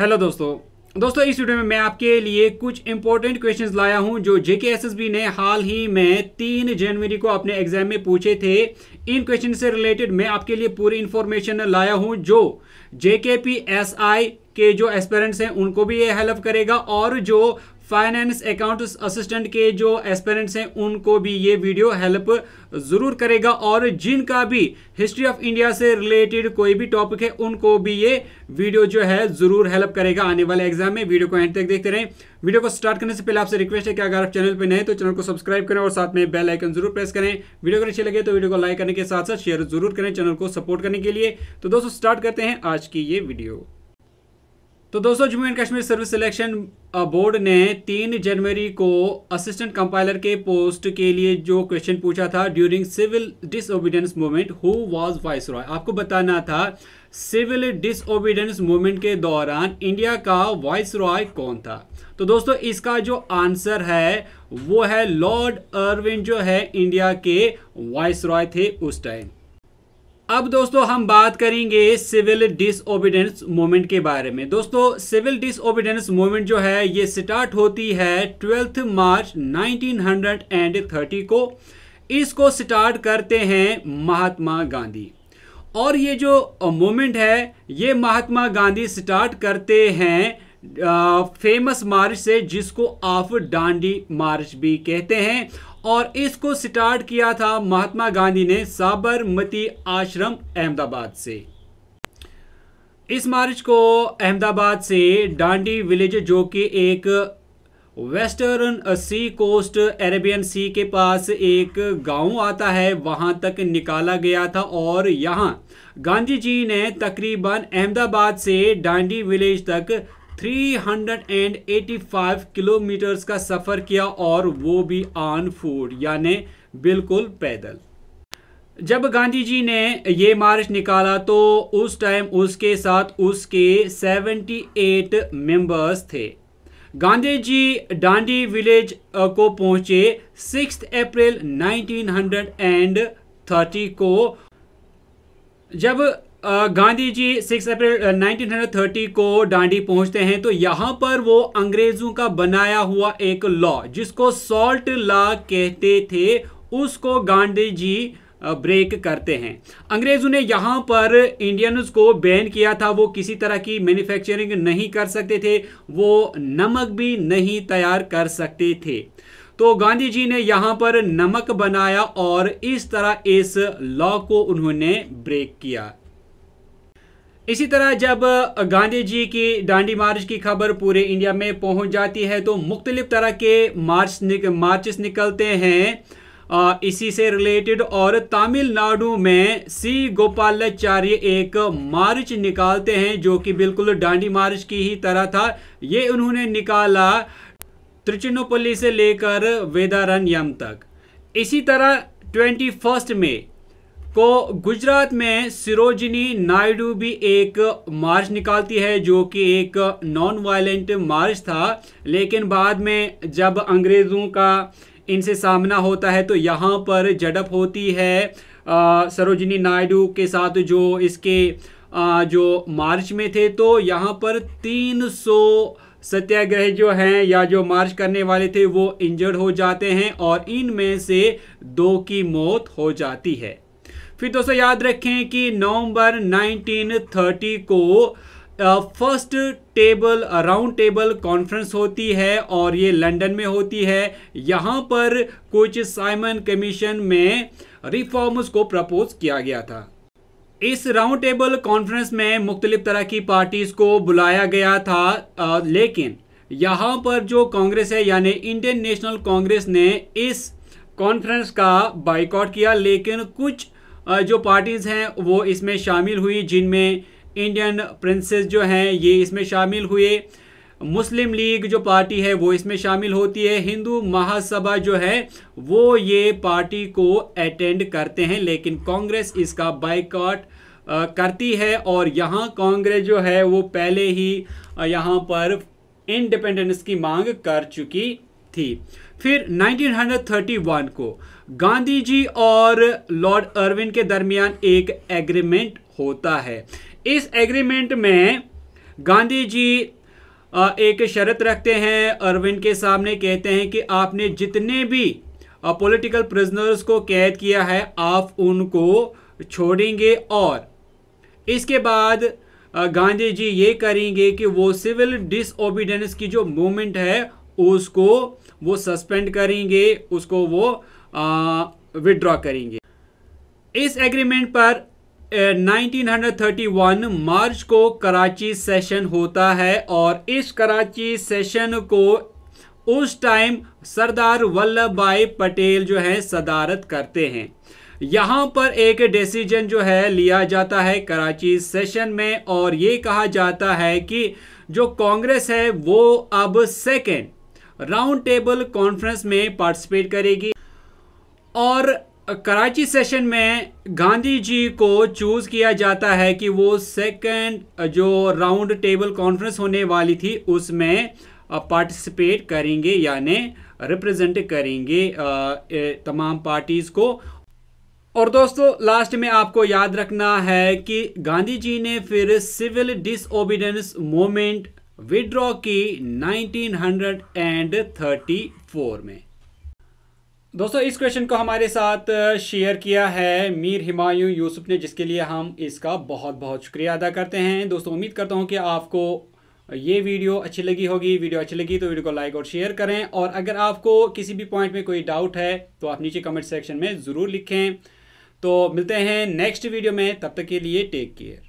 hello दोस्तों दोस्तों इस वीडियो में मैं आपके लिए कुछ इंपॉर्टेंट क्वेश्चंस लाया हूं जो बी ने हाल ही में तीन जनवरी को अपने एग्जाम में पूछे थे इन क्वेश्चन से रिलेटेड मैं आपके लिए पूरी इंफॉर्मेशन लाया हूं जो आई के जो एस्पेरेंट्स हैं उनको भी ये हेल्प करेगा और जो फाइनेंस अकाउंट असिस्टेंट के जो एस्पेरेंट्स हैं उनको भी ये वीडियो हेल्प ज़रूर करेगा और जिनका भी हिस्ट्री ऑफ इंडिया से रिलेटेड कोई भी टॉपिक है उनको भी ये वीडियो जो है ज़रूर हेल्प करेगा आने वाले एग्जाम में वीडियो को एंड तक देखते रहें वीडियो को स्टार्ट करने से पहले आपसे रिक्वेस्ट है कि अगर आप चैनल पर नए तो चैनल को सब्सक्राइब करें और साथ में बेल आइकन जरूर प्रेस करें वीडियो अगर अच्छी लगे तो वीडियो को लाइक करने के साथ साथ शेयर जरूर करें चैनल को सपोर्ट करने के लिए तो दोस्तों स्टार्ट करते हैं आज की ये वीडियो तो दोस्तों Jammu and Kashmir service selection board ने तीन जनवरी को असिस्टेंट कंपाइलर के पोस्ट के लिए जो क्वेश्चन पूछा था during civil disobedience movement who was viceroy आपको बताना था सिविल डिसोबीडियंस मूवमेंट के दौरान इंडिया का वाइस रॉय कौन था तो दोस्तों इसका जो आंसर है वो है लॉर्ड अरविंद जो है इंडिया के वाइस रॉय थे उस टाइम अब दोस्तों हम बात करेंगे सिविल डिसओबिडेंस मोमेंट के बारे में दोस्तों सिविल डिसओबिडेंस मोमेंट जो है ये स्टार्ट होती है ट्वेल्थ मार्च 1930 को इसको स्टार्ट करते हैं महात्मा गांधी और ये जो मोमेंट है ये महात्मा गांधी स्टार्ट करते हैं फेमस मार्च से जिसको ऑफ डांडी मार्च भी कहते हैं और इसको स्टार्ट किया था महात्मा गांधी ने साबरमती आश्रम अहमदाबाद से इस मार्च को अहमदाबाद से डांडी विलेज जो कि एक western sea coast Arabian sea के पास एक गांव आता है वहां तक निकाला गया था और यहां गांधी जी ने तकरीबन अहमदाबाद से डांडी विलेज तक 385 किलोमीटर्स का सफ़र किया और वो भी ऑन फूड यानी बिल्कुल पैदल जब गांधी जी ने ये मार्च निकाला तो उस टाइम उसके साथ उसके 78 मेंबर्स थे गांधी जी डांडी विलेज को पहुंचे 6 अप्रैल 1930 को जब गांधी जी 6 अप्रैल 1930 को डांडी पहुंचते हैं तो यहाँ पर वो अंग्रेज़ों का बनाया हुआ एक लॉ जिसको सॉल्ट लॉ कहते थे उसको गांधी जी ब्रेक करते हैं अंग्रेज़ों ने यहाँ पर इंडियंस को बैन किया था वो किसी तरह की मैन्युफैक्चरिंग नहीं कर सकते थे वो नमक भी नहीं तैयार कर सकते थे तो गांधी जी ने यहाँ पर नमक बनाया और इस तरह इस लॉ को उन्होंने ब्रेक किया इसी तरह जब गांधी जी की डांडी मार्च की खबर पूरे इंडिया में पहुंच जाती है तो मुख्तलिफ तरह के मार्च निक, मार्चेस निकलते हैं इसी से रिलेटेड और तमिलनाडु में सी गोपालाचार्य एक मार्च निकालते हैं जो कि बिल्कुल डांडी मार्च की ही तरह था ये उन्होंने निकाला त्रिचिनोपल्ली से लेकर वेदारण्यम तक इसी तरह ट्वेंटी फर्स्ट में को गुजरात में सरोजिनी नायडू भी एक मार्च निकालती है जो कि एक नॉन वायलेंट मार्च था लेकिन बाद में जब अंग्रेज़ों का इनसे सामना होता है तो यहाँ पर झड़प होती है सरोजिनी नायडू के साथ जो इसके आ, जो मार्च में थे तो यहाँ पर 300 सत्याग्रह जो हैं या जो मार्च करने वाले थे वो इंजर्ड हो जाते हैं और इनमें से दो की मौत हो जाती है फिर दोस्तों याद रखें कि नवंबर 1930 को first table round table conference होती है और ये लंदन में होती है यहाँ पर कुछ साइमन कमीशन में रिफॉर्म्स को प्रपोज किया गया था इस राउंड टेबल कॉन्फ्रेंस में मुख्तलिफ तरह की पार्टीज़ को बुलाया गया था आ, लेकिन यहाँ पर जो कांग्रेस है यानी इंडियन नेशनल कांग्रेस ने इस कॉन्फ्रेंस का बाइकआउट किया लेकिन कुछ जो पार्टीज़ हैं वो इसमें शामिल हुई जिनमें इंडियन प्रिंसेस जो हैं ये इसमें शामिल हुए मुस्लिम लीग जो पार्टी है वो इसमें शामिल होती है हिंदू महासभा जो है वो ये पार्टी को अटेंड करते हैं लेकिन कांग्रेस इसका बाइकआउट करती है और यहाँ कांग्रेस जो है वो पहले ही यहाँ पर इंडिपेंडेंस की मांग कर चुकी थी फिर 1931 को गांधी जी और लॉर्ड अरविंद के दरमियान एक एग्रीमेंट होता है इस एग्रीमेंट में गांधी जी एक शर्त रखते हैं अरविंद के सामने कहते हैं कि आपने जितने भी पॉलिटिकल प्रिजनर्स को कैद किया है आप उनको छोड़ेंगे और इसके बाद गांधी जी ये करेंगे कि वो सिविल डिसओबीडेंस की जो मूवमेंट है उसको वो सस्पेंड करेंगे उसको वो विड्रॉ करेंगे इस एग्रीमेंट पर 1931 मार्च को कराची सेशन होता है और इस कराची सेशन को उस टाइम सरदार वल्लभ भाई पटेल जो है सदारत करते हैं यहाँ पर एक डिसीजन जो है लिया जाता है कराची सेशन में और ये कहा जाता है कि जो कांग्रेस है वो अब सेकेंड राउंड टेबल कॉन्फ्रेंस में पार्टिसिपेट करेगी और कराची सेशन में गांधी जी को चूज़ किया जाता है कि वो सेकंड जो राउंड टेबल कॉन्फ्रेंस होने वाली थी उसमें पार्टिसिपेट करेंगे यानी रिप्रेजेंट करेंगे तमाम पार्टीज़ को और दोस्तों लास्ट में आपको याद रखना है कि गांधी जी ने फिर सिविल डिसओबिडेंस मूवमेंट विड्रॉ की 1934 में दोस्तों इस क्वेश्चन को हमारे साथ शेयर uh, किया है मीर हिमायूं यूसुफ ने जिसके लिए हम इसका बहुत बहुत शुक्रिया अदा करते हैं दोस्तों उम्मीद करता हूं कि आपको uh, ये वीडियो अच्छी लगी होगी वीडियो अच्छी लगी तो वीडियो को लाइक और शेयर करें और अगर आपको किसी भी पॉइंट में कोई डाउट है तो आप नीचे कमेंट सेक्शन में ज़रूर लिखें तो मिलते हैं नेक्स्ट वीडियो में तब तक के लिए टेक केयर